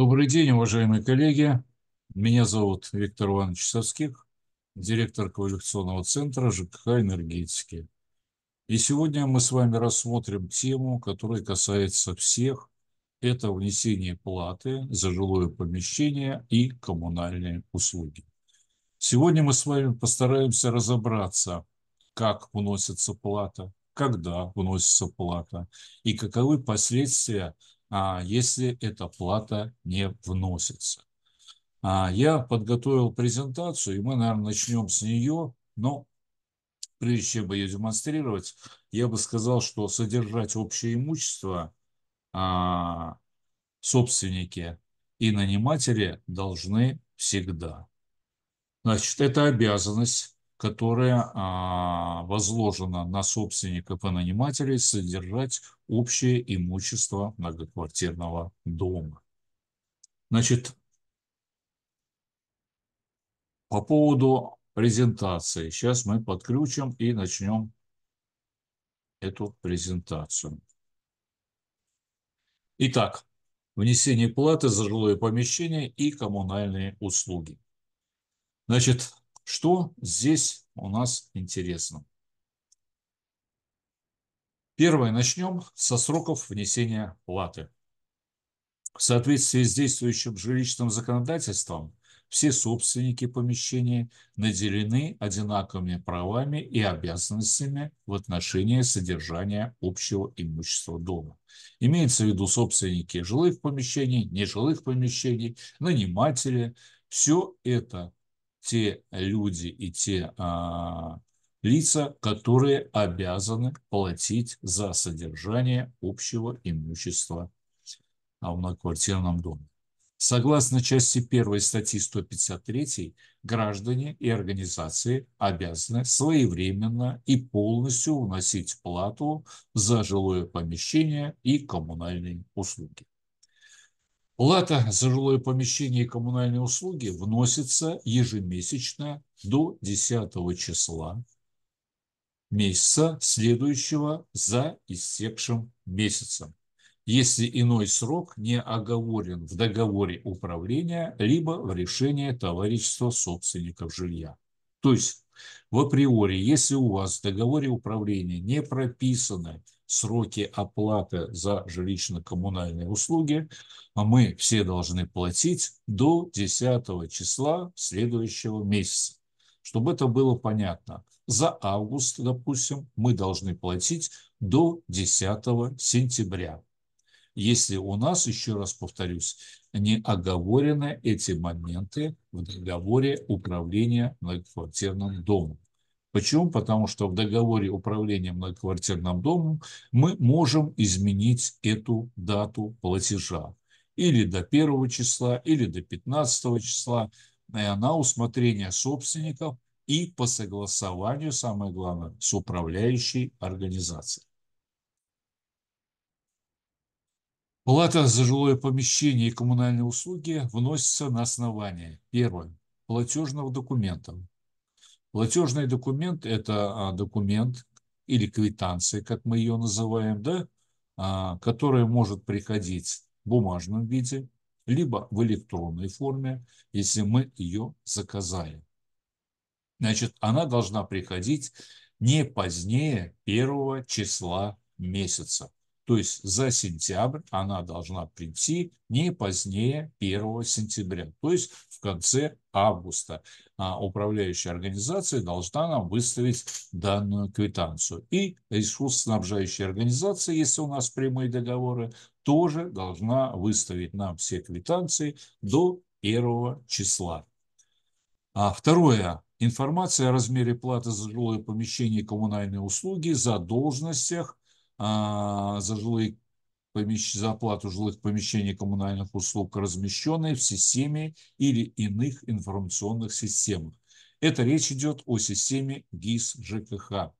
Добрый день, уважаемые коллеги. Меня зовут Виктор Иванович Совских, директор коллекционного центра ЖКХ «Энергетики». И сегодня мы с вами рассмотрим тему, которая касается всех. Это внесение платы за жилое помещение и коммунальные услуги. Сегодня мы с вами постараемся разобраться, как вносится плата, когда вносится плата и каковы последствия а, если эта плата не вносится. А, я подготовил презентацию, и мы, наверное, начнем с нее, но прежде чем ее демонстрировать, я бы сказал, что содержать общее имущество а, собственники и наниматели должны всегда. Значит, это обязанность которая а, возложена на собственников и нанимателей содержать общее имущество многоквартирного дома. Значит, по поводу презентации. Сейчас мы подключим и начнем эту презентацию. Итак, внесение платы за жилое помещение и коммунальные услуги. Значит, что здесь у нас интересно? Первое, начнем со сроков внесения платы. В соответствии с действующим жилищным законодательством все собственники помещений наделены одинаковыми правами и обязанностями в отношении содержания общего имущества дома. Имеется в виду собственники жилых помещений, нежилых помещений, наниматели. Все это те люди и те а, лица, которые обязаны платить за содержание общего имущества а, в многоквартирном доме. Согласно части 1 статьи 153, граждане и организации обязаны своевременно и полностью вносить плату за жилое помещение и коммунальные услуги. Плата за жилое помещение и коммунальные услуги вносится ежемесячно до 10 числа месяца, следующего за истекшим месяцем, если иной срок не оговорен в договоре управления либо в решении товарищества собственников жилья. То есть в априори, если у вас в договоре управления не прописано сроки оплаты за жилищно-коммунальные услуги а мы все должны платить до 10 числа следующего месяца. Чтобы это было понятно, за август, допустим, мы должны платить до 10 сентября. Если у нас, еще раз повторюсь, не оговорены эти моменты в договоре управления многоквартирным домом. Почему? Потому что в договоре управления многоквартирным домом мы можем изменить эту дату платежа. Или до 1 числа, или до 15 числа. И э, она усмотрение собственников и по согласованию, самое главное, с управляющей организацией. Плата за жилое помещение и коммунальные услуги вносится на основании. Первое. Платежного документа. Платежный документ – это а, документ или квитанция, как мы ее называем, да, а, которая может приходить в бумажном виде, либо в электронной форме, если мы ее заказали. Значит, она должна приходить не позднее первого числа месяца. То есть за сентябрь она должна прийти не позднее 1 сентября, то есть в конце августа. А управляющая организация должна нам выставить данную квитанцию. И ресурсоснабжающая организация, если у нас прямые договоры, тоже должна выставить нам все квитанции до 1 числа. А второе. Информация о размере платы за жилое помещение и коммунальные услуги, за должностях. А, за, жилые, помещ... за оплату жилых помещений коммунальных услуг, размещенные в системе или иных информационных системах. Это речь идет о системе ГИС ЖКХ.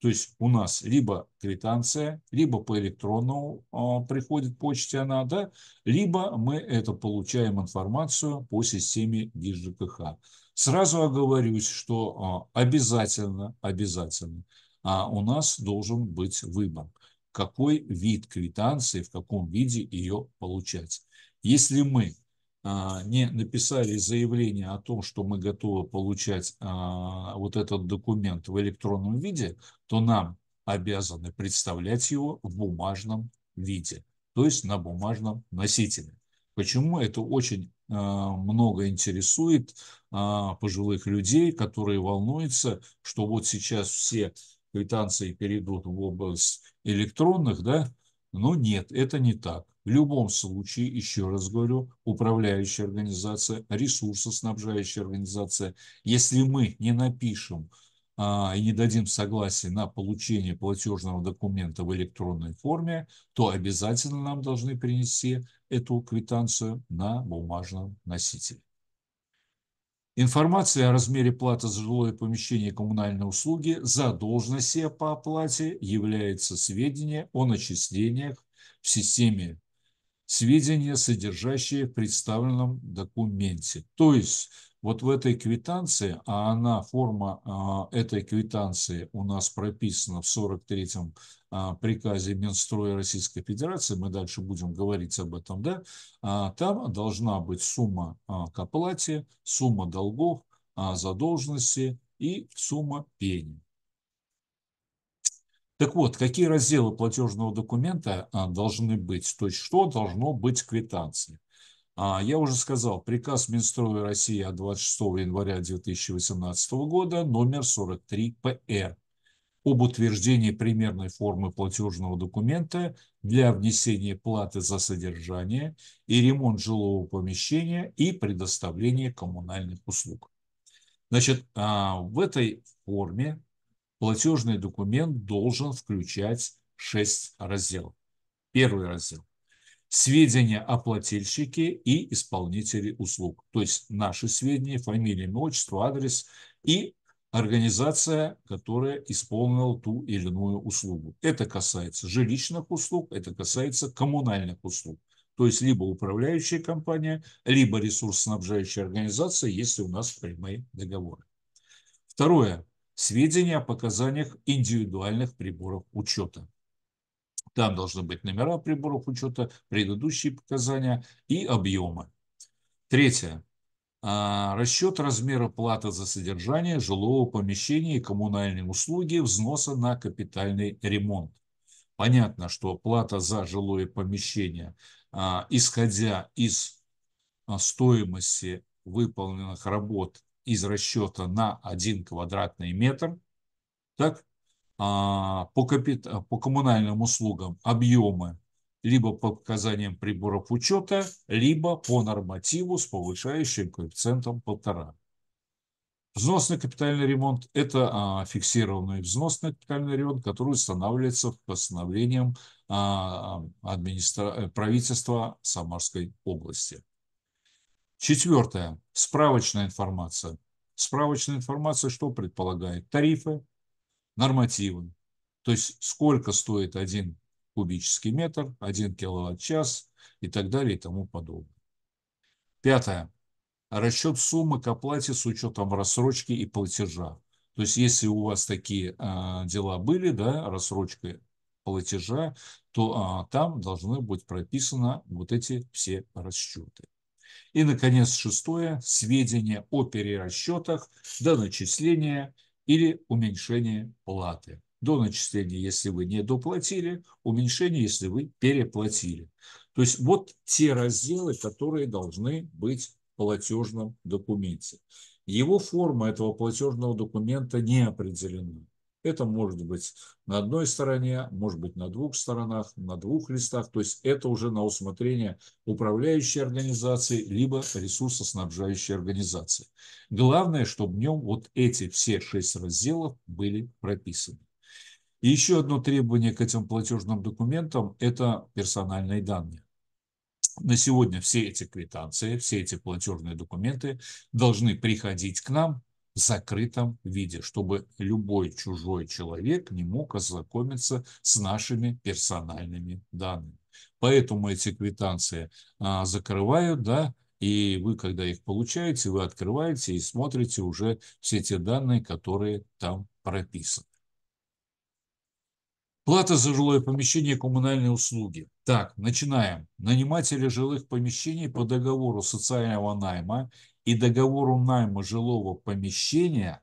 То есть у нас либо квитанция, либо по электронному э, а, приходит почте она, да, либо мы это получаем информацию по системе ГИЖКХ. Сразу оговорюсь, что э, обязательно, обязательно э, у нас должен быть выбор какой вид квитанции, в каком виде ее получать. Если мы а, не написали заявление о том, что мы готовы получать а, вот этот документ в электронном виде, то нам обязаны представлять его в бумажном виде, то есть на бумажном носителе. Почему это очень а, много интересует пожилых людей, которые волнуются, что вот сейчас все квитанции перейдут в область электронных, да, но нет, это не так. В любом случае, еще раз говорю, управляющая организация, ресурсоснабжающая организация, если мы не напишем а, и не дадим согласие на получение платежного документа в электронной форме, то обязательно нам должны принести эту квитанцию на бумажном носителе. Информация о размере платы за жилое помещение и коммунальные услуги, за должности по оплате является сведения о начислениях в системе сведения, содержащие в представленном документе. То есть вот в этой квитанции, а она, форма а, этой квитанции у нас прописана в 43-м а, приказе Минстроя Российской Федерации, мы дальше будем говорить об этом, да, а, там должна быть сумма к оплате, сумма долгов, задолженности и сумма пени. Так вот, какие разделы платежного документа должны быть, то есть что должно быть в квитанции? А, я уже сказал, приказ Минстроя России от 26 января 2018 года номер 43 ПР об утверждении примерной формы платежного документа для внесения платы за содержание и ремонт жилого помещения и предоставление коммунальных услуг. Значит, а, в этой форме платежный документ должен включать шесть разделов. Первый раздел сведения о плательщике и исполнителе услуг. То есть наши сведения, фамилия, имя, отчество, адрес и организация, которая исполнила ту или иную услугу. Это касается жилищных услуг, это касается коммунальных услуг. То есть либо управляющая компания, либо ресурсоснабжающая организация, если у нас прямые договоры. Второе. Сведения о показаниях индивидуальных приборов учета. Там должны быть номера приборов учета, предыдущие показания и объемы. Третье. А, расчет размера платы за содержание жилого помещения и коммунальные услуги взноса на капитальный ремонт. Понятно, что плата за жилое помещение, а, исходя из а, стоимости выполненных работ из расчета на 1 квадратный метр, так а, по, капит... А, по коммунальным услугам объемы либо по показаниям приборов учета, либо по нормативу с повышающим коэффициентом полтора Взнос на капитальный ремонт – это а, фиксированный взнос на капитальный ремонт, который устанавливается постановлением а, администра... Э, правительства Самарской области. Четвертое. Справочная информация. Справочная информация что предполагает? Тарифы, нормативы. То есть сколько стоит один кубический метр, один киловатт-час и так далее и тому подобное. Пятое. Расчет суммы к оплате с учетом рассрочки и платежа. То есть если у вас такие а, дела были, да, рассрочка платежа, то а, там должны быть прописаны вот эти все расчеты. И, наконец, шестое. Сведения о перерасчетах до начисления – или уменьшение платы. До начисления, если вы не доплатили, уменьшение, если вы переплатили. То есть вот те разделы, которые должны быть в платежном документе. Его форма этого платежного документа не определена. Это может быть на одной стороне, может быть на двух сторонах, на двух листах. То есть это уже на усмотрение управляющей организации, либо ресурсоснабжающей организации. Главное, чтобы в нем вот эти все шесть разделов были прописаны. И еще одно требование к этим платежным документам – это персональные данные. На сегодня все эти квитанции, все эти платежные документы должны приходить к нам закрытом виде, чтобы любой чужой человек не мог ознакомиться с нашими персональными данными. Поэтому эти квитанции а, закрывают, да, и вы, когда их получаете, вы открываете и смотрите уже все те данные, которые там прописаны. Плата за жилое помещение и коммунальные услуги. Так, начинаем. Наниматели жилых помещений по договору социального найма и договором найма жилого помещения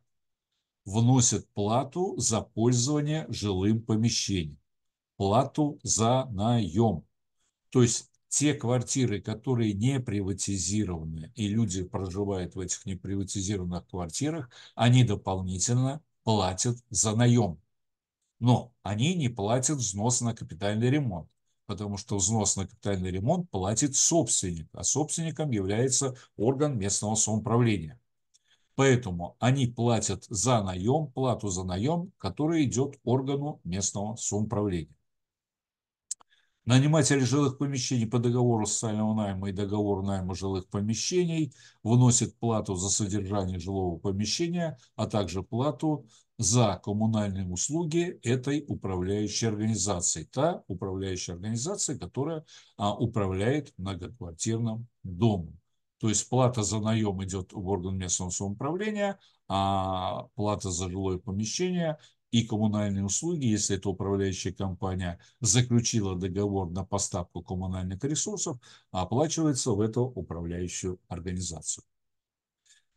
вносят плату за пользование жилым помещением, плату за наем. То есть те квартиры, которые не приватизированы, и люди проживают в этих неприватизированных квартирах, они дополнительно платят за наем. Но они не платят взнос на капитальный ремонт потому что взнос на капитальный ремонт платит собственник, а собственником является орган местного самоуправления. Поэтому они платят за наем, плату за наем, которая идет органу местного самоуправления. Наниматель жилых помещений по договору социального найма и договору найма жилых помещений вносит плату за содержание жилого помещения, а также плату за коммунальные услуги этой управляющей организации. Та управляющая организация, которая а, управляет многоквартирным домом. То есть плата за наем идет в орган местного самоуправления, а плата за жилое помещение и коммунальные услуги, если эта управляющая компания заключила договор на поставку коммунальных ресурсов, а оплачивается в эту управляющую организацию.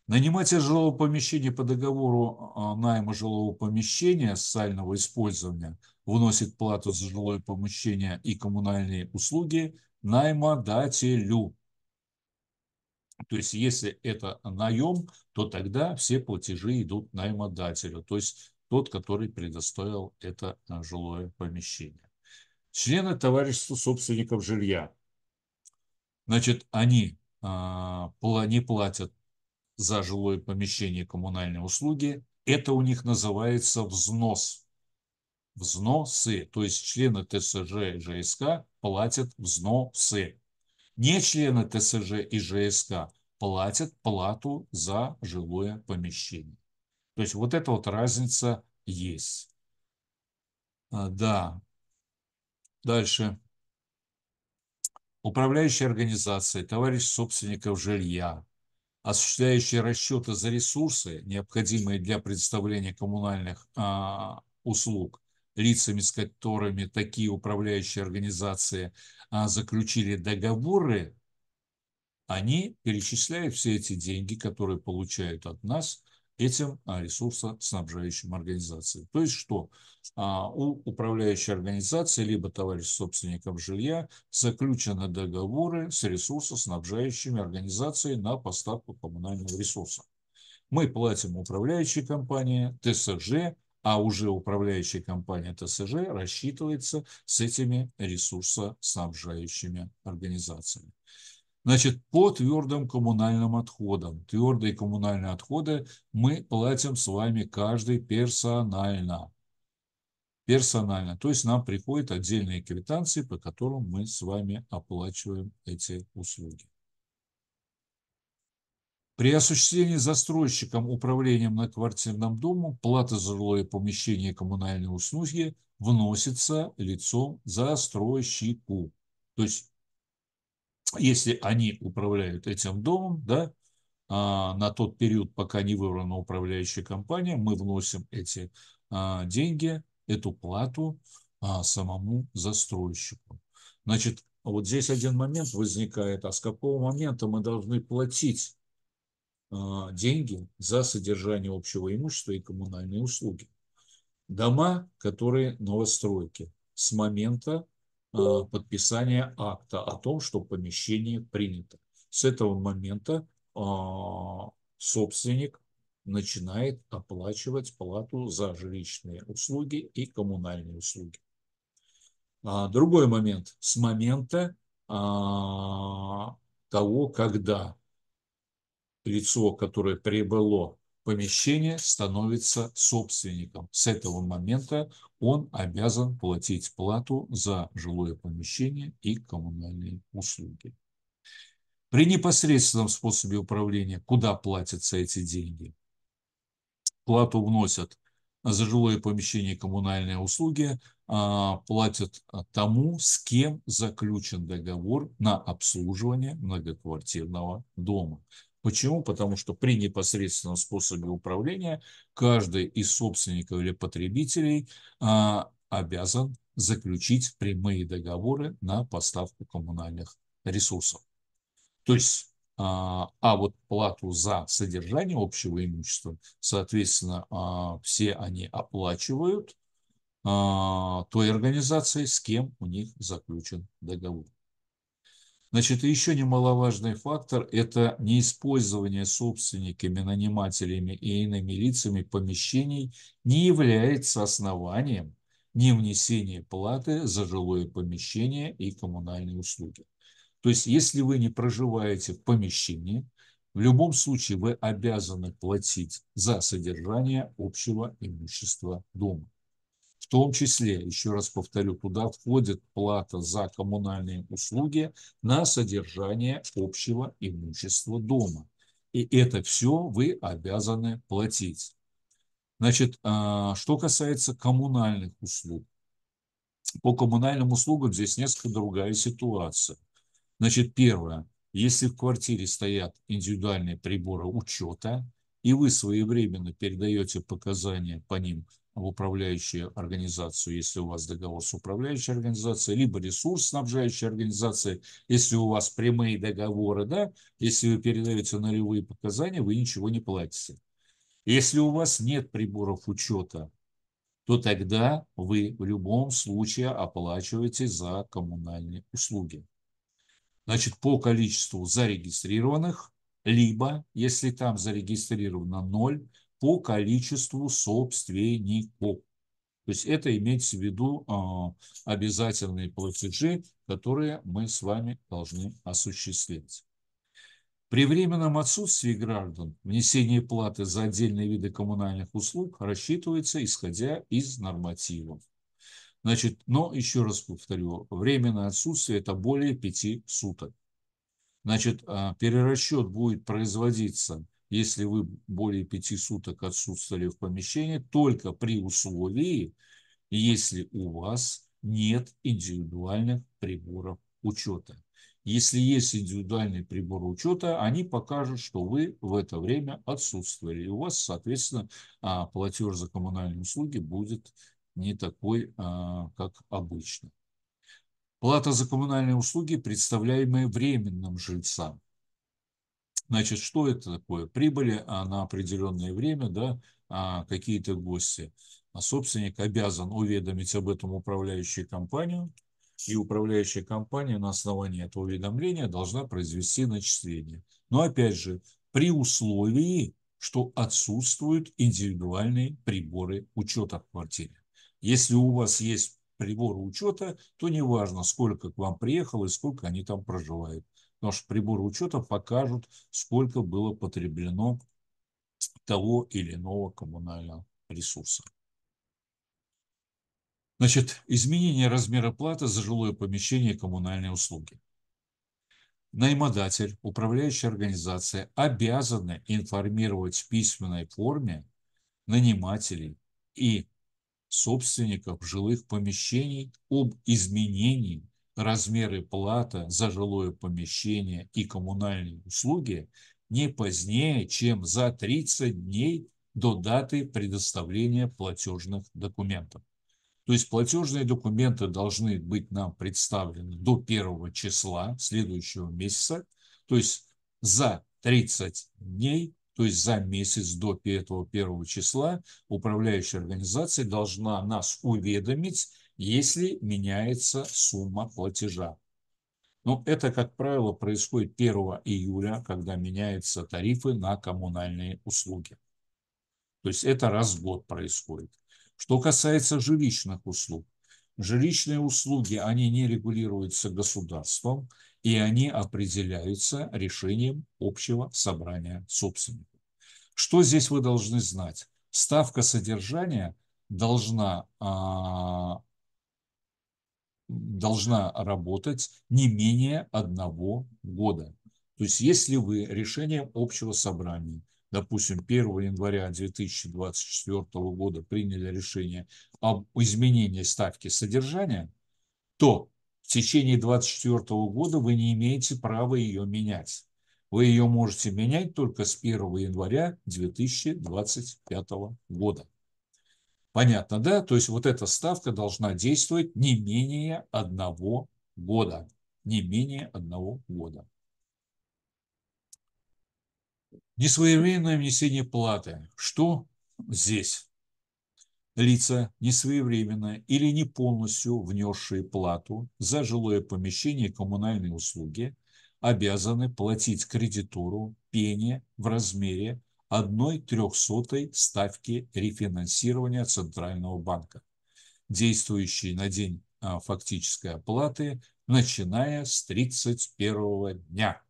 Наниматель жилого помещения по договору а, найма жилого помещения социального использования вносит плату за жилое помещение и коммунальные услуги наймодателю. То есть, если это наем, то тогда все платежи идут наймодателю. То есть, тот, который предоставил это э, жилое помещение. Члены товарищества собственников жилья. Значит, они а, не платят за жилое помещение коммунальные услуги. Это у них называется взнос. Взносы, то есть члены ТСЖ и ЖСК платят взносы. Не члены ТСЖ и ЖСК платят плату за жилое помещение. То есть вот эта вот разница есть. А, да. Дальше. Управляющие организации, товарищ собственников жилья, осуществляющие расчеты за ресурсы, необходимые для предоставления коммунальных а, услуг, лицами, с которыми такие управляющие организации а, заключили договоры, они перечисляют все эти деньги, которые получают от нас, этим а, ресурсоснабжающим организациям. То есть что? А, у управляющей организации либо товарищ собственником жилья заключены договоры с ресурсоснабжающими организациями на поставку коммунального ресурса. Мы платим управляющей компании ТСЖ, а уже управляющая компания ТСЖ рассчитывается с этими ресурсоснабжающими организациями. Значит, по твердым коммунальным отходам. Твердые коммунальные отходы мы платим с вами каждый персонально. Персонально. То есть нам приходят отдельные квитанции, по которым мы с вами оплачиваем эти услуги. При осуществлении застройщиком управлением на квартирном дому плата за жилое помещение и коммунальные услуги вносится лицом застройщику. То есть если они управляют этим домом, да, а, на тот период, пока не выбрана управляющая компания, мы вносим эти а, деньги, эту плату а, самому застройщику. Значит, вот здесь один момент возникает, а с какого момента мы должны платить деньги за содержание общего имущества и коммунальные услуги? Дома, которые новостройки, с момента Э, подписание акта о том, что помещение принято. С этого момента а, собственник начинает оплачивать плату за жилищные услуги и коммунальные услуги. А, другой момент. С момента а, того, когда лицо, которое прибыло помещение становится собственником. С этого момента он обязан платить плату за жилое помещение и коммунальные услуги. При непосредственном способе управления, куда платятся эти деньги? Плату вносят за жилое помещение и коммунальные услуги, а, платят тому, с кем заключен договор на обслуживание многоквартирного дома. Почему? Потому что при непосредственном способе управления каждый из собственников или потребителей а, обязан заключить прямые договоры на поставку коммунальных ресурсов. То есть, а, а вот плату за содержание общего имущества, соответственно, а, все они оплачивают а, той организации, с кем у них заключен договор. Значит, еще немаловажный фактор – это неиспользование собственниками, нанимателями и иными лицами помещений не является основанием не внесения платы за жилое помещение и коммунальные услуги. То есть, если вы не проживаете в помещении, в любом случае вы обязаны платить за содержание общего имущества дома. В том числе, еще раз повторю, туда входит плата за коммунальные услуги на содержание общего имущества дома. И это все вы обязаны платить. Значит, а, что касается коммунальных услуг. По коммунальным услугам здесь несколько другая ситуация. Значит, первое. Если в квартире стоят индивидуальные приборы учета, и вы своевременно передаете показания по ним в управляющую организацию, если у вас договор с управляющей организацией, либо ресурс снабжающей организации, если у вас прямые договоры, да, если вы передаете нулевые показания, вы ничего не платите. Если у вас нет приборов учета, то тогда вы в любом случае оплачиваете за коммунальные услуги. Значит, по количеству зарегистрированных, либо, если там зарегистрировано 0, по количеству собственников. То есть это имеется в виду а, обязательные платежи, которые мы с вами должны осуществлять. При временном отсутствии граждан внесение платы за отдельные виды коммунальных услуг рассчитывается, исходя из нормативов. Значит, но еще раз повторю, временное отсутствие – это более пяти суток. Значит, а, перерасчет будет производиться – если вы более пяти суток отсутствовали в помещении, только при условии, если у вас нет индивидуальных приборов учета. Если есть индивидуальные приборы учета, они покажут, что вы в это время отсутствовали. И у вас, соответственно, а, платеж за коммунальные услуги будет не такой, а, как обычно. Плата за коммунальные услуги, представляемая временным жильцам. Значит, что это такое? Прибыли а на определенное время, да, а, какие-то гости. А собственник обязан уведомить об этом управляющую компанию, и управляющая компания на основании этого уведомления должна произвести начисление. Но опять же, при условии, что отсутствуют индивидуальные приборы учета в квартире. Если у вас есть приборы учета, то неважно, сколько к вам приехало и сколько они там проживают потому что приборы учета покажут, сколько было потреблено того или иного коммунального ресурса. Значит, изменение размера платы за жилое помещение и коммунальные услуги. Наймодатель, управляющая организация обязаны информировать в письменной форме нанимателей и собственников жилых помещений об изменении размеры плата за жилое помещение и коммунальные услуги не позднее, чем за 30 дней до даты предоставления платежных документов. То есть платежные документы должны быть нам представлены до 1 числа следующего месяца, то есть за 30 дней, то есть за месяц до этого 1 числа управляющая организация должна нас уведомить если меняется сумма платежа. ну это, как правило, происходит 1 июля, когда меняются тарифы на коммунальные услуги. То есть это раз в год происходит. Что касается жилищных услуг. Жилищные услуги, они не регулируются государством, и они определяются решением общего собрания собственников. Что здесь вы должны знать? Ставка содержания должна а, должна работать не менее одного года. То есть если вы решением общего собрания, допустим, 1 января 2024 года приняли решение об изменении ставки содержания, то в течение 2024 года вы не имеете права ее менять. Вы ее можете менять только с 1 января 2025 года. Понятно, да? То есть вот эта ставка должна действовать не менее одного года. Не менее одного года. Несвоевременное внесение платы. Что здесь? Лица, несвоевременно или не полностью внесшие плату за жилое помещение и коммунальные услуги, обязаны платить кредитору пени в размере одной трехсотой ставки рефинансирования Центрального банка, действующей на день а, фактической оплаты, начиная с 31 дня.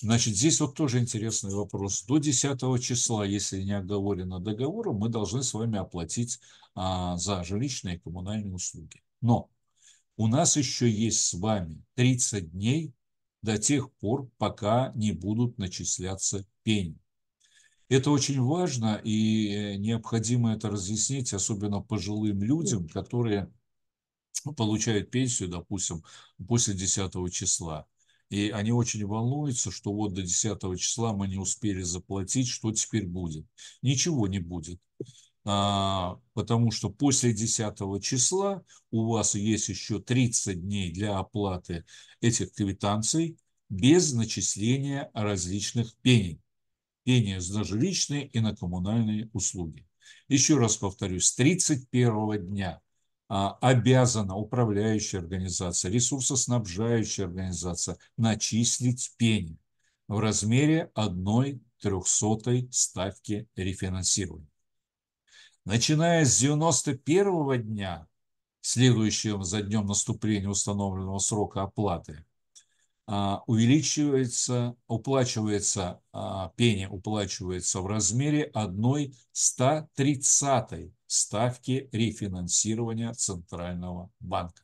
Значит, здесь вот тоже интересный вопрос. До 10 числа, если не оговорено договором, мы должны с вами оплатить а, за жилищные и коммунальные услуги. Но у нас еще есть с вами 30 дней до тех пор, пока не будут начисляться пени. Это очень важно, и необходимо это разъяснить, особенно пожилым людям, которые получают пенсию, допустим, после 10 числа. И они очень волнуются, что вот до 10 числа мы не успели заплатить, что теперь будет. Ничего не будет. А, потому что после 10 числа у вас есть еще 30 дней для оплаты этих квитанций без начисления различных пений и не даже личные, и на коммунальные услуги. Еще раз повторюсь, с 31 дня а, обязана управляющая организация, ресурсоснабжающая организация начислить пени в размере 1 трехсотой ставки рефинансирования. Начиная с 91 дня, следующего за днем наступления установленного срока оплаты, а, увеличивается, уплачивается, а, пение уплачивается в размере 1 130 ставки рефинансирования Центрального банка.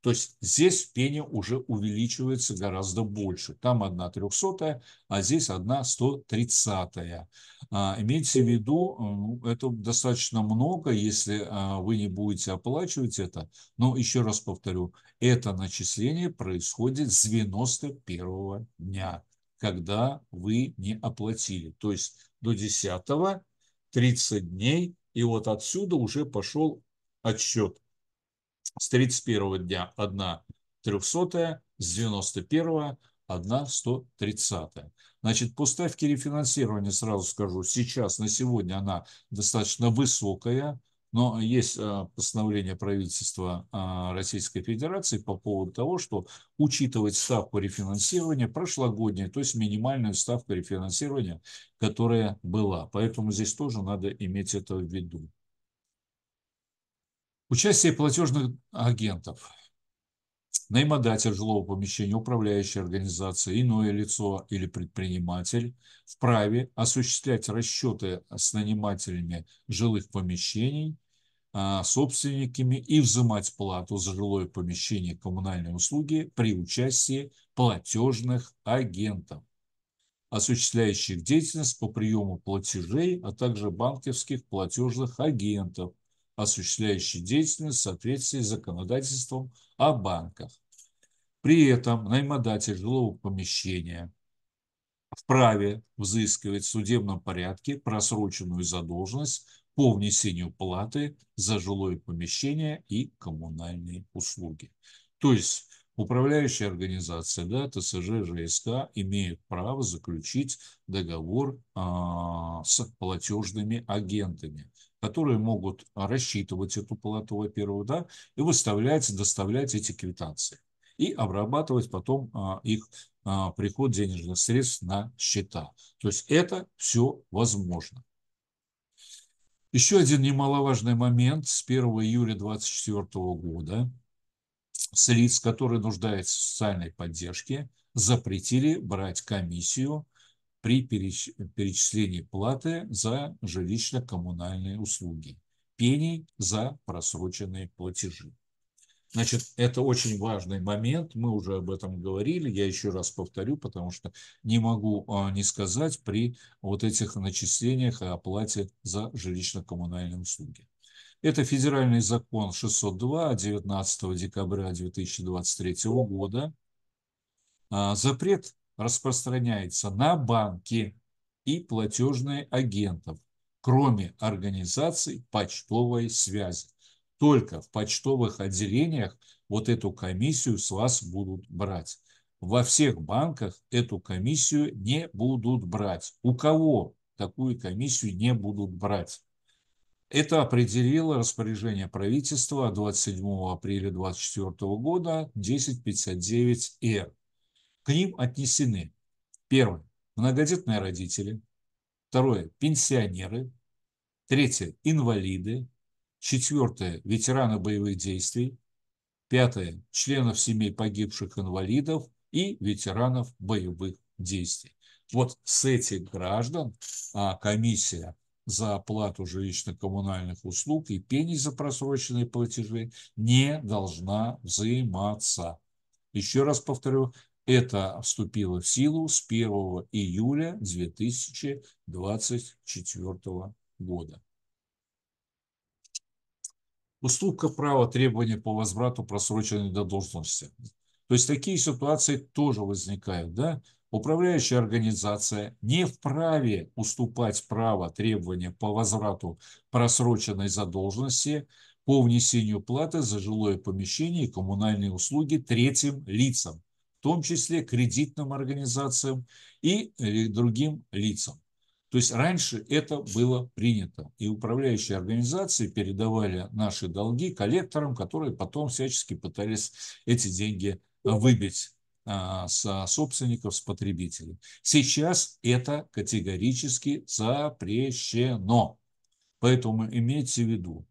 То есть здесь пение уже увеличивается гораздо больше. Там одна трехсотая, а здесь одна сто тридцатая. А, имейте в виду, э, ну, это достаточно много, если вы не будете оплачивать это. Но еще раз повторю, это начисление происходит с 91 дня, когда вы не оплатили. То есть до 10 30 дней, и вот отсюда уже пошел отсчет. С 31 дня 1 300, с 91 1 130. Значит, по ставке рефинансирования, сразу скажу, сейчас на сегодня она достаточно высокая, но есть а, постановление правительства а, Российской Федерации по поводу того, что учитывать ставку рефинансирования прошлогодней, то есть минимальную ставку рефинансирования, которая была. Поэтому здесь тоже надо иметь это в виду. Участие платежных агентов наимодатель жилого помещения, управляющая организация, иное лицо или предприниматель вправе осуществлять расчеты с нанимателями жилых помещений а, собственниками и взимать плату за жилое помещение коммунальные услуги при участии платежных агентов, осуществляющих деятельность по приему платежей, а также банковских платежных агентов, осуществляющих деятельность в соответствии с законодательством о банках. При этом наймодатель жилого помещения вправе взыскивать в судебном порядке просроченную задолженность по внесению платы за жилое помещение и коммунальные услуги. То есть управляющая организация, да, ТСЖ, ЖСК имеют право заключить договор а, с платежными агентами, которые могут рассчитывать эту плату, во-первых, да, и выставлять, доставлять эти квитанции и обрабатывать потом а, их а, приход денежных средств на счета. То есть это все возможно. Еще один немаловажный момент. С 1 июля 2024 года с лиц, которые нуждаются в социальной поддержке, запретили брать комиссию при перечислении платы за жилищно-коммунальные услуги, пений за просроченные платежи. Значит, это очень важный момент, мы уже об этом говорили, я еще раз повторю, потому что не могу а, не сказать при вот этих начислениях и оплате за жилищно-коммунальные услуги. Это федеральный закон 602 19 декабря 2023 года. А, запрет распространяется на банки и платежные агентов, кроме организаций почтовой связи только в почтовых отделениях вот эту комиссию с вас будут брать. Во всех банках эту комиссию не будут брать. У кого такую комиссию не будут брать? Это определило распоряжение правительства 27 апреля 2024 года 1059-Р. К ним отнесены первое – многодетные родители, второе – пенсионеры, третье – инвалиды, Четвертое – ветераны боевых действий. Пятое – членов семей погибших инвалидов и ветеранов боевых действий. Вот с этих граждан а, комиссия за оплату жилищно-коммунальных услуг и пений за просроченные платежи не должна взиматься. Еще раз повторю, это вступило в силу с 1 июля 2024 года уступка права требования по возврату просроченной задолженности. То есть такие ситуации тоже возникают. Да? Управляющая организация не вправе уступать право требования по возврату просроченной задолженности по внесению платы за жилое помещение и коммунальные услуги третьим лицам, в том числе кредитным организациям и э, другим лицам. То есть раньше это было принято. И управляющие организации передавали наши долги коллекторам, которые потом всячески пытались эти деньги э, выбить а, со собственников, с потребителей. Сейчас это категорически запрещено. Поэтому имейте в виду,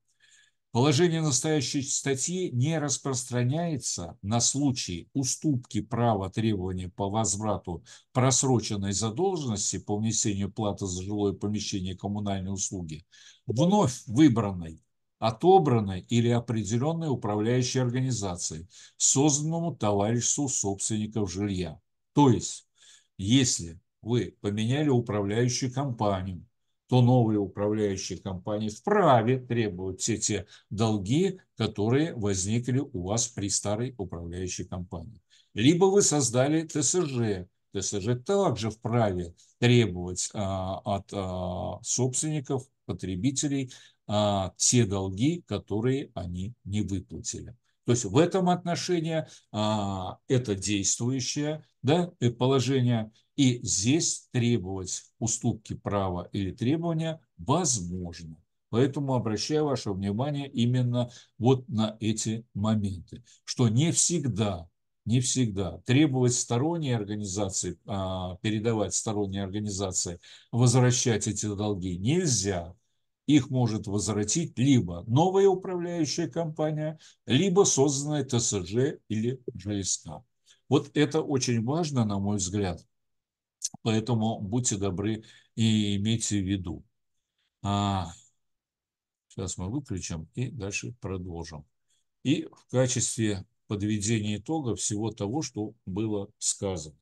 Положение настоящей статьи не распространяется на случай уступки права требования по возврату просроченной задолженности по внесению платы за жилое помещение и коммунальные услуги вновь выбранной, отобранной или определенной управляющей организацией созданному товариществу собственников жилья. То есть, если вы поменяли управляющую компанию, то новые управляющие компании вправе требуют все те долги, которые возникли у вас при старой управляющей компании. Либо вы создали ТСЖ. ТСЖ также вправе требовать а, от а, собственников, потребителей а, те долги, которые они не выплатили. То есть в этом отношении а, это действующее да, положение, и здесь требовать уступки права или требования возможно. Поэтому обращаю ваше внимание именно вот на эти моменты, что не всегда не всегда. Требовать сторонней организации, а, передавать сторонней организации, возвращать эти долги нельзя их может возвратить либо новая управляющая компания, либо созданная ТСЖ или ЖСК. Вот это очень важно, на мой взгляд. Поэтому будьте добры и имейте в виду. А, сейчас мы выключим и дальше продолжим. И в качестве подведения итога всего того, что было сказано.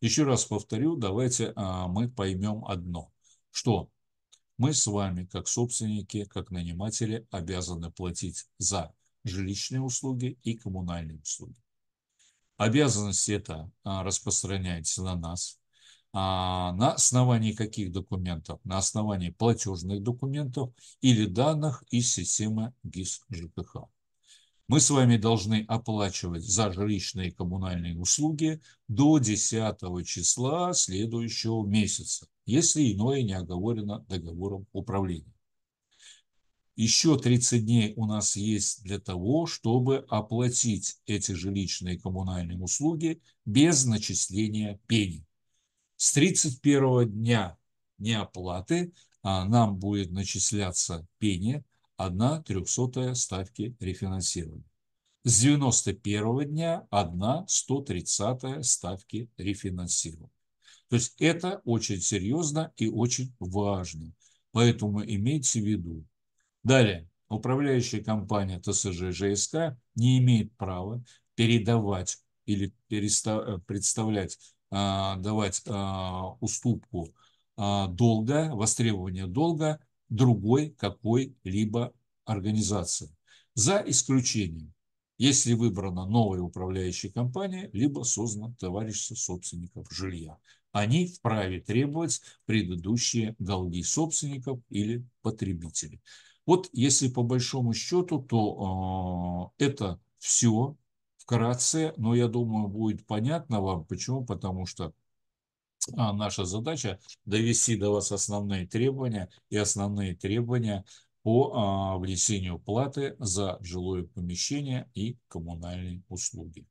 Еще раз повторю, давайте а, мы поймем одно, что мы с вами, как собственники, как наниматели, обязаны платить за жилищные услуги и коммунальные услуги. Обязанность эта а, распространяется на нас. А, на основании каких документов? На основании платежных документов или данных из системы ГИС ЖКХ. Мы с вами должны оплачивать за жилищные и коммунальные услуги до 10 числа следующего месяца если иное не оговорено договором управления. Еще 30 дней у нас есть для того, чтобы оплатить эти жилищные и коммунальные услуги без начисления пени. С 31 дня неоплаты а, нам будет начисляться пени 1 трехсотая ставки рефинансирования. С 91 дня 1 130 ставки рефинансирования. То есть это очень серьезно и очень важно. Поэтому имейте в виду. Далее. Управляющая компания ТСЖ ЖСК не имеет права передавать или представлять, а, давать а, уступку а, долга, востребование долга другой какой-либо организации. За исключением, если выбрана новая управляющая компания, либо создано товарищество собственников жилья они вправе требовать предыдущие долги собственников или потребителей. Вот если по большому счету, то э, это все вкратце, но я думаю, будет понятно вам. Почему? Потому что а наша задача довести до вас основные требования и основные требования по а, внесению платы за жилое помещение и коммунальные услуги.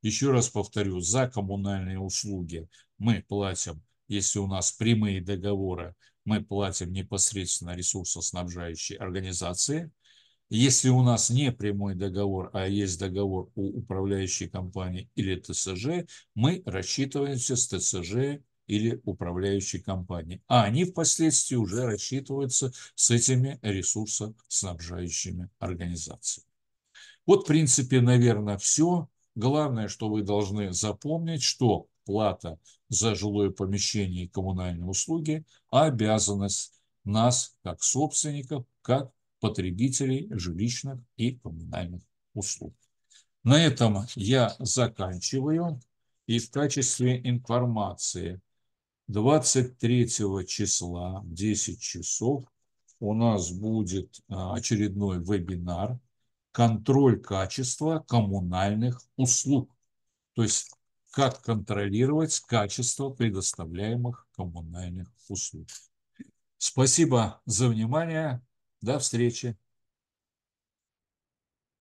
Еще раз повторю, за коммунальные услуги мы платим, если у нас прямые договоры, мы платим непосредственно ресурсоснабжающей организации. Если у нас не прямой договор, а есть договор у управляющей компании или ТСЖ, мы рассчитываемся с ТСЖ или управляющей компании. А они впоследствии уже рассчитываются с этими ресурсоснабжающими организациями. Вот, в принципе, наверное, все. Главное, что вы должны запомнить, что плата за жилое помещение и коммунальные услуги, а обязанность нас, как собственников, как потребителей жилищных и коммунальных услуг. На этом я заканчиваю. И в качестве информации 23 числа в 10 часов у нас будет а, очередной вебинар «Контроль качества коммунальных услуг». То есть как контролировать качество предоставляемых коммунальных услуг. Спасибо за внимание. До встречи.